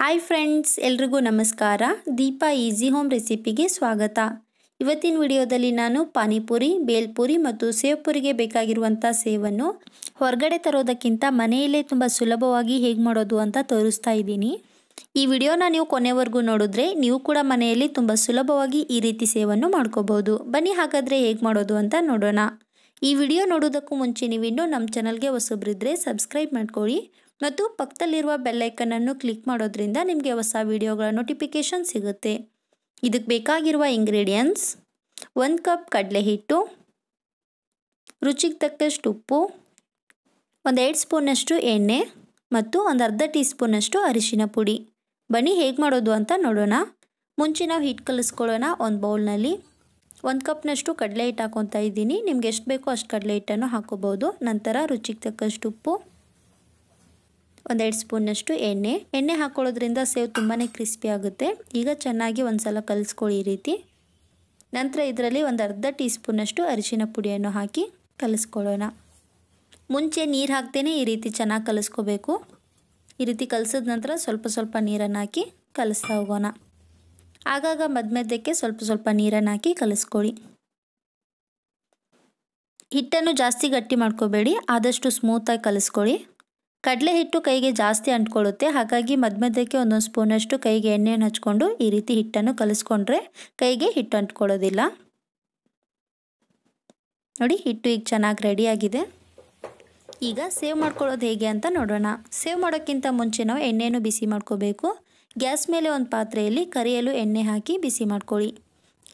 hi friends ಎಲ್ರಿಗೂ ನಮಸ್ಕಾರ Deepa easy home ರೆಸಿಪಿಗೆ ಸ್ವಾಗತ ಇವತ್ತಿನ ವಿಡಿಯೋದಲ್ಲಿ ನಾನು ಪಾನಿಪುರಿ ಬೇಲ್ಪುರಿ ಮತ್ತು ಸೇವ್ಪುರಿಗೆ ಬೇಕಾಗಿರುವಂಥ ಸೇವನ್ನು ಹೊರಗಡೆ ತರೋದಕ್ಕಿಂತ ಮನೆಯಲ್ಲೇ ತುಂಬ ಸುಲಭವಾಗಿ ಹೇಗೆ ಮಾಡೋದು ಅಂತ ತೋರಿಸ್ತಾ ಇದ್ದೀನಿ ಈ ವಿಡಿಯೋನ ನೀವು ಕೊನೆವರೆಗೂ ನೋಡಿದ್ರೆ ನೀವು ಕೂಡ ಮನೆಯಲ್ಲಿ ತುಂಬ ಸುಲಭವಾಗಿ ಈ ರೀತಿ ಸೇವನ್ನು ಮಾಡ್ಕೋಬೋದು ಬನ್ನಿ ಹಾಗಾದರೆ ಹೇಗೆ ಮಾಡೋದು ಅಂತ ನೋಡೋಣ ಈ ವಿಡಿಯೋ ನೋಡೋದಕ್ಕೂ ಮುಂಚೆ ನೀವಿನ್ನೂ ನಮ್ಮ ಚಾನಲ್ಗೆ ಹೊಸಬ್ರಿದ್ರೆ ಸಬ್ಸ್ಕ್ರೈಬ್ ಮಾಡ್ಕೊಳ್ಳಿ ಮತ್ತು ಪಕ್ಕದಲ್ಲಿರುವ ಬೆಲ್ಲೈಕನನ್ನು ಕ್ಲಿಕ್ ಮಾಡೋದ್ರಿಂದ ನಿಮಗೆ ಹೊಸ ವಿಡಿಯೋಗಳ ನೋಟಿಫಿಕೇಷನ್ ಸಿಗುತ್ತೆ ಇದಕ್ಕೆ ಬೇಕಾಗಿರುವ ಇಂಗ್ರೀಡಿಯೆಂಟ್ಸ್ ಒಂದು ಕಪ್ ಕಡಲೆ ಹಿಟ್ಟು ರುಚಿಗೆ ತಕ್ಕಷ್ಟು ಉಪ್ಪು ಒಂದು ಎರಡು ಸ್ಪೂನಷ್ಟು ಎಣ್ಣೆ ಮತ್ತು ಒಂದು ಅರ್ಧ ಟೀ ಸ್ಪೂನಷ್ಟು ಅರಿಶಿನ ಪುಡಿ ಬನ್ನಿ ಹೇಗೆ ಮಾಡೋದು ಅಂತ ನೋಡೋಣ ಮುಂಚೆ ನಾವು ಹಿಟ್ಟು ಕಲಿಸ್ಕೊಳ್ಳೋಣ ಒಂದು ಬೌಲ್ನಲ್ಲಿ ಒಂದು ಕಪ್ನಷ್ಟು ಕಡಲೆ ಹಿಟ್ಟು ಹಾಕೊತಾ ಇದ್ದೀನಿ ನಿಮ್ಗೆ ಎಷ್ಟು ಬೇಕೋ ಅಷ್ಟು ಕಡಲೆ ಹಿಟ್ಟನ್ನು ಹಾಕೋಬೋದು ನಂತರ ರುಚಿಗೆ ತಕ್ಕಷ್ಟು ಉಪ್ಪು ಒಂದೆರಡು ಸ್ಪೂನ್ನಷ್ಟು ಎಣ್ಣೆ ಎಣ್ಣೆ ಹಾಕೊಳ್ಳೋದ್ರಿಂದ ಸೇವ್ ತುಂಬಾ ಕ್ರಿಸ್ಪಿ ಆಗುತ್ತೆ ಈಗ ಚೆನ್ನಾಗಿ ಸಲ ಕಲಿಸ್ಕೊಳ್ಳಿ ಈ ರೀತಿ ನಂತರ ಇದರಲ್ಲಿ ಒಂದು ಅರ್ಧ ಟೀ ಸ್ಪೂನಷ್ಟು ಅರಿಶಿನ ಪುಡಿಯನ್ನು ಹಾಕಿ ಕಲಿಸ್ಕೊಳ್ಳೋಣ ಮುಂಚೆ ನೀರು ಹಾಕ್ತೇನೆ ಈ ರೀತಿ ಚೆನ್ನಾಗಿ ಕಲಿಸ್ಕೋಬೇಕು ಈ ರೀತಿ ಕಲಸಿದ ನಂತರ ಸ್ವಲ್ಪ ಸ್ವಲ್ಪ ನೀರನ್ನು ಹಾಕಿ ಕಲಿಸ್ತಾ ಹೋಗೋಣ ಆಗಾಗ ಮಧ್ಯಕ್ಕೆ ಸ್ವಲ್ಪ ಸ್ವಲ್ಪ ನೀರನ್ನು ಹಾಕಿ ಕಲಿಸ್ಕೊಳ್ಳಿ ಹಿಟ್ಟನ್ನು ಜಾಸ್ತಿ ಗಟ್ಟಿ ಮಾಡ್ಕೋಬೇಡಿ ಆದಷ್ಟು ಸ್ಮೂತಾಗಿ ಕಲಿಸ್ಕೊಳ್ಳಿ ಕಡಲೆ ಹಿಟ್ಟು ಕೈಗೆ ಜಾಸ್ತಿ ಅಂಟ್ಕೊಳ್ಳುತ್ತೆ ಹಾಗಾಗಿ ಮಧ್ಯ ಮಧ್ಯಕ್ಕೆ ಒಂದೊಂದು ಸ್ಪೂನಷ್ಟು ಕೈಗೆ ಎಣ್ಣೆಯನ್ನು ಹಚ್ಕೊಂಡು ಈ ರೀತಿ ಹಿಟ್ಟನ್ನು ಕಲಿಸ್ಕೊಂಡ್ರೆ ಕೈಗೆ ಹಿಟ್ಟು ಅಂಟ್ಕೊಳ್ಳೋದಿಲ್ಲ ನೋಡಿ ಹಿಟ್ಟು ಈಗ ಚೆನ್ನಾಗಿ ರೆಡಿಯಾಗಿದೆ ಈಗ ಸೇವ್ ಮಾಡ್ಕೊಳ್ಳೋದು ಹೇಗೆ ಅಂತ ನೋಡೋಣ ಸೇವ್ ಮಾಡೋಕ್ಕಿಂತ ಮುಂಚೆ ನಾವು ಎಣ್ಣೆಯನ್ನು ಬಿಸಿ ಮಾಡ್ಕೋಬೇಕು ಗ್ಯಾಸ್ ಮೇಲೆ ಒಂದು ಪಾತ್ರೆಯಲ್ಲಿ ಕರಿಯಲು ಎಣ್ಣೆ ಹಾಕಿ ಬಿಸಿ ಮಾಡ್ಕೊಳ್ಳಿ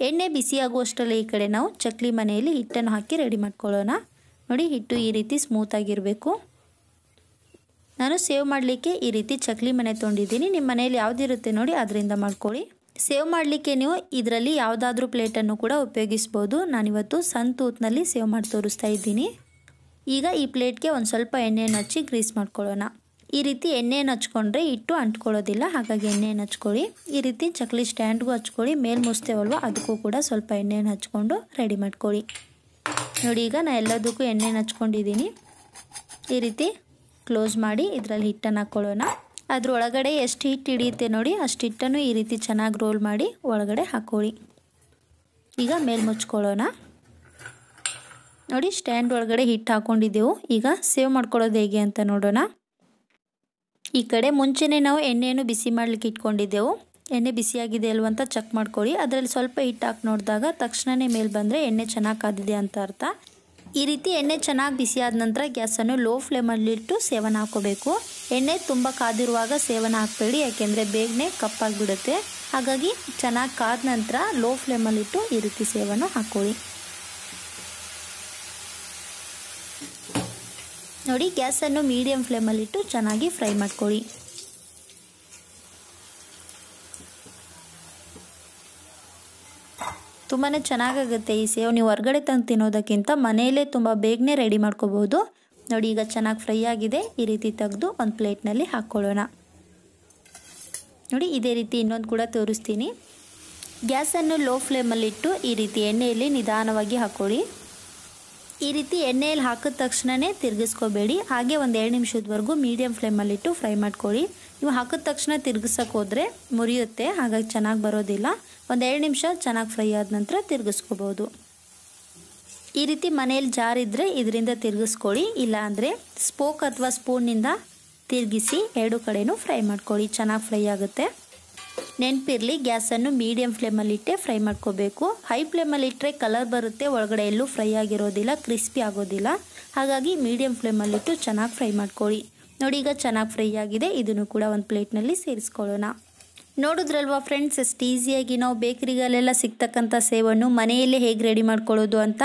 ಎಣ್ಣೆ ಬಿಸಿಯಾಗುವಷ್ಟರಲ್ಲಿ ಈ ಕಡೆ ನಾವು ಚಕ್ಲಿ ಮನೆಯಲ್ಲಿ ಹಿಟ್ಟನ್ನು ಹಾಕಿ ರೆಡಿ ಮಾಡ್ಕೊಳ್ಳೋಣ ನೋಡಿ ಹಿಟ್ಟು ಈ ರೀತಿ ಸ್ಮೂತಾಗಿರಬೇಕು ನಾನು ಸೇವ್ ಮಾಡಲಿಕ್ಕೆ ಈ ರೀತಿ ಚಕ್ಲಿ ಮನೆ ತೊಗೊಂಡಿದ್ದೀನಿ ನಿಮ್ಮ ಮನೆಯಲ್ಲಿ ಯಾವುದಿರುತ್ತೆ ನೋಡಿ ಅದರಿಂದ ಮಾಡ್ಕೊಳ್ಳಿ ಸೇವ್ ಮಾಡಲಿಕ್ಕೆ ನೀವು ಇದರಲ್ಲಿ ಯಾವುದಾದ್ರೂ ಪ್ಲೇಟನ್ನು ಕೂಡ ಉಪಯೋಗಿಸ್ಬೋದು ನಾನಿವತ್ತು ಸನ್ ತೂತ್ನಲ್ಲಿ ಸೇವ್ ಮಾಡಿ ತೋರಿಸ್ತಾ ಇದ್ದೀನಿ ಈಗ ಈ ಪ್ಲೇಟ್ಗೆ ಒಂದು ಸ್ವಲ್ಪ ಎಣ್ಣೆಯನ್ನು ಹಚ್ಚಿ ಗ್ರೀಸ್ ಮಾಡ್ಕೊಳ್ಳೋಣ ಈ ರೀತಿ ಎಣ್ಣೆಯನ್ನು ಹಚ್ಕೊಂಡ್ರೆ ಇಟ್ಟು ಅಂಟ್ಕೊಳ್ಳೋದಿಲ್ಲ ಹಾಗಾಗಿ ಎಣ್ಣೆಯನ್ನು ಹಚ್ಕೊಳ್ಳಿ ಈ ರೀತಿ ಚಕ್ಲಿ ಸ್ಟ್ಯಾಂಡ್ಗೂ ಹಚ್ಕೊಳ್ಳಿ ಮೇಲೆ ಮುಸ್ತೇವಲ್ವ ಅದಕ್ಕೂ ಕೂಡ ಸ್ವಲ್ಪ ಎಣ್ಣೆಯನ್ನು ಹಚ್ಕೊಂಡು ರೆಡಿ ಮಾಡ್ಕೊಳ್ಳಿ ನೋಡಿ ಈಗ ನಾನು ಎಲ್ಲದಕ್ಕೂ ಎಣ್ಣೆಯನ್ನು ಹಚ್ಕೊಂಡಿದ್ದೀನಿ ಈ ರೀತಿ ಕ್ಲೋಸ್ ಮಾಡಿ ಇದರಲ್ಲಿ ಹಿಟ್ಟನ್ನು ಹಾಕ್ಕೊಳ್ಳೋಣ ಅದರೊಳಗಡೆ ಎಷ್ಟು ಹಿಟ್ಟು ಹಿಡಿಯುತ್ತೆ ನೋಡಿ ಅಷ್ಟು ಹಿಟ್ಟನ್ನು ಈ ರೀತಿ ಚೆನ್ನಾಗಿ ರೋಲ್ ಮಾಡಿ ಒಳಗಡೆ ಹಾಕ್ಕೊಳ್ಳಿ ಈಗ ಮೇಲೆ ಮುಚ್ಕೊಳ್ಳೋಣ ನೋಡಿ ಸ್ಟ್ಯಾಂಡ್ ಒಳಗಡೆ ಹಿಟ್ಟು ಹಾಕ್ಕೊಂಡಿದ್ದೆವು ಈಗ ಸೇವ್ ಮಾಡ್ಕೊಳ್ಳೋದು ಹೇಗೆ ಅಂತ ನೋಡೋಣ ಈ ಕಡೆ ಮುಂಚೆನೇ ನಾವು ಎಣ್ಣೆಯನ್ನು ಬಿಸಿ ಮಾಡಲಿಕ್ಕೆ ಇಟ್ಕೊಂಡಿದ್ದೆವು ಎಣ್ಣೆ ಬಿಸಿಯಾಗಿದೆ ಅಲ್ವ ಅಂತ ಚೆಕ್ ಮಾಡ್ಕೊಳ್ಳಿ ಅದರಲ್ಲಿ ಸ್ವಲ್ಪ ಹಿಟ್ಟು ಹಾಕಿ ನೋಡಿದಾಗ ತಕ್ಷಣವೇ ಮೇಲೆ ಬಂದರೆ ಎಣ್ಣೆ ಚೆನ್ನಾಗಿ ಕಾದಿದೆ ಅಂತ ಅರ್ಥ ಈ ರೀತಿ ಎಣ್ಣೆ ಚೆನ್ನಾಗಿ ಬಿಸಿಯಾದ ನಂತರ ಗ್ಯಾಸನ್ನು ಲೋ ಫ್ಲೇಮಲ್ಲಿಟ್ಟು ಸೇವನ ಹಾಕೋಬೇಕು ಎಣ್ಣೆ ತುಂಬ ಕಾದಿರುವಾಗ ಸೇವನ ಹಾಕಬೇಡಿ ಯಾಕೆಂದರೆ ಬೇಗನೆ ಕಪ್ಪಾಗಿಬಿಡುತ್ತೆ ಹಾಗಾಗಿ ಚೆನ್ನಾಗಿ ಕಾದ ನಂತರ ಲೋ ಫ್ಲೇಮಲ್ಲಿಟ್ಟು ಈ ರೀತಿ ಸೇವನ ಹಾಕೊಳ್ಳಿ ನೋಡಿ ಗ್ಯಾಸನ್ನು ಮೀಡಿಯಂ ಫ್ಲೇಮಲ್ಲಿಟ್ಟು ಚೆನ್ನಾಗಿ ಫ್ರೈ ಮಾಡ್ಕೊಳ್ಳಿ ತುಂಬಾ ಚೆನ್ನಾಗಾಗುತ್ತೆ ಈ ಸೇವ್ ನೀವು ಹೊರಗಡೆ ತಂದು ತಿನ್ನೋದಕ್ಕಿಂತ ಮನೆಯಲ್ಲೇ ತುಂಬ ಬೇಗನೆ ರೆಡಿ ಮಾಡ್ಕೋಬೋದು ನೋಡಿ ಈಗ ಚೆನ್ನಾಗಿ ಫ್ರೈ ಆಗಿದೆ ಈ ರೀತಿ ತೆಗೆದು ಒಂದು ಪ್ಲೇಟ್ನಲ್ಲಿ ಹಾಕ್ಕೊಳ್ಳೋಣ ನೋಡಿ ಇದೇ ರೀತಿ ಇನ್ನೊಂದು ಕೂಡ ತೋರಿಸ್ತೀನಿ ಗ್ಯಾಸನ್ನು ಲೋ ಫ್ಲೇಮಲ್ಲಿಟ್ಟು ಈ ರೀತಿ ಎಣ್ಣೆಯಲ್ಲಿ ನಿಧಾನವಾಗಿ ಹಾಕ್ಕೊಳ್ಳಿ ಈ ರೀತಿ ಎಣ್ಣೆಯಲ್ಲಿ ಹಾಕಿದ ತಕ್ಷಣವೇ ತಿರುಗಿಸ್ಕೋಬೇಡಿ ಹಾಗೆ ಒಂದು ಎರಡು ನಿಮಿಷದವರೆಗೂ ಮೀಡಿಯಮ್ ಫ್ಲೇಮಲ್ಲಿಟ್ಟು ಫ್ರೈ ಮಾಡ್ಕೊಳ್ಳಿ ನೀವು ಹಾಕಿದ ತಕ್ಷಣ ತಿರುಗಿಸೋಕೆ ಹೋದರೆ ಮುರಿಯುತ್ತೆ ಹಾಗಾಗಿ ಚೆನ್ನಾಗಿ ಬರೋದಿಲ್ಲ ಒಂದು ಎರಡು ನಿಮಿಷ ಚೆನ್ನಾಗಿ ಫ್ರೈ ಆದ ನಂತರ ತಿರುಗಿಸ್ಕೋಬೋದು ಈ ರೀತಿ ಮನೆಯಲ್ಲಿ ಜಾರಿದ್ರೆ ಇದರಿಂದ ತಿರುಗಿಸ್ಕೊಳ್ಳಿ ಇಲ್ಲಾಂದರೆ ಸ್ಪೋಕ್ ಅಥವಾ ಸ್ಪೂನ್ನಿಂದ ತಿರುಗಿಸಿ ಎರಡು ಕಡೆನೂ ಫ್ರೈ ಮಾಡ್ಕೊಳ್ಳಿ ಚೆನ್ನಾಗಿ ಫ್ರೈ ಆಗುತ್ತೆ ನೆನಪಿರಲಿ ಗ್ಯಾಸನ್ನು ಮೀಡಿಯಂ ಇಟ್ಟೆ ಫ್ರೈ ಮಾಡ್ಕೋಬೇಕು ಹೈ ಫ್ಲೇಮಲ್ಲಿಟ್ಟರೆ ಕಲರ್ ಬರುತ್ತೆ ಒಳಗಡೆ ಎಲ್ಲೂ ಫ್ರೈ ಆಗಿರೋದಿಲ್ಲ ಕ್ರಿಸ್ಪಿ ಆಗೋದಿಲ್ಲ ಹಾಗಾಗಿ ಮೀಡಿಯಂ ಫ್ಲೇಮಲ್ಲಿಟ್ಟು ಚೆನ್ನಾಗಿ ಫ್ರೈ ಮಾಡ್ಕೊಳ್ಳಿ ನೋಡಿ ಈಗ ಚೆನ್ನಾಗಿ ಫ್ರೈ ಆಗಿದೆ ಇದನ್ನು ಕೂಡ ಒಂದು ಪ್ಲೇಟ್ನಲ್ಲಿ ಸೇರಿಸ್ಕೊಳ್ಳೋಣ ನೋಡಿದ್ರಲ್ವ ಫ್ರೆಂಡ್ಸ್ ಅಷ್ಟು ಈಸಿಯಾಗಿ ನಾವು ಬೇಕರಿಗಲೆಲ್ಲ ಸಿಗ್ತಕ್ಕಂಥ ಸೇವನ್ನು ಮನೆಯಲ್ಲೇ ಹೇಗೆ ರೆಡಿ ಮಾಡ್ಕೊಳ್ಳೋದು ಅಂತ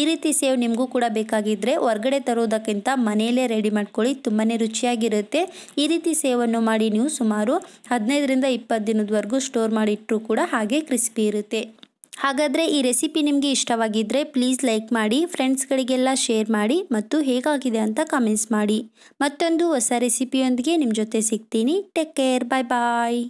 ಈ ರೀತಿ ಸೇವ್ ನಿಮಗೂ ಕೂಡ ಬೇಕಾಗಿದ್ದರೆ ಹೊರಗಡೆ ತರೋದಕ್ಕಿಂತ ಮನೆಯಲ್ಲೇ ರೆಡಿ ಮಾಡ್ಕೊಳ್ಳಿ ತುಂಬಾ ರುಚಿಯಾಗಿರುತ್ತೆ ಈ ರೀತಿ ಸೇವನ್ನು ಮಾಡಿ ನೀವು ಸುಮಾರು ಹದಿನೈದರಿಂದ ಇಪ್ಪತ್ತು ದಿನದವರೆಗೂ ಸ್ಟೋರ್ ಮಾಡಿಟ್ಟರೂ ಕೂಡ ಹಾಗೆ ಕ್ರಿಸ್ಪಿ ಇರುತ್ತೆ ಹಾಗಾದರೆ ಈ ರೆಸಿಪಿ ನಿಮಗೆ ಇಷ್ಟವಾಗಿದ್ದರೆ ಪ್ಲೀಸ್ ಲೈಕ್ ಮಾಡಿ ಫ್ರೆಂಡ್ಸ್ಗಳಿಗೆಲ್ಲ ಶೇರ್ ಮಾಡಿ ಮತ್ತು ಹೇಗಾಗಿದೆ ಅಂತ ಕಮೆಂಟ್ಸ್ ಮಾಡಿ ಮತ್ತೊಂದು ಹೊಸ ರೆಸಿಪಿಯೊಂದಿಗೆ ನಿಮ್ಮ ಜೊತೆ ಸಿಗ್ತೀನಿ ಟೇಕ್ ಕೇರ್ ಬಾಯ್ ಬಾಯ್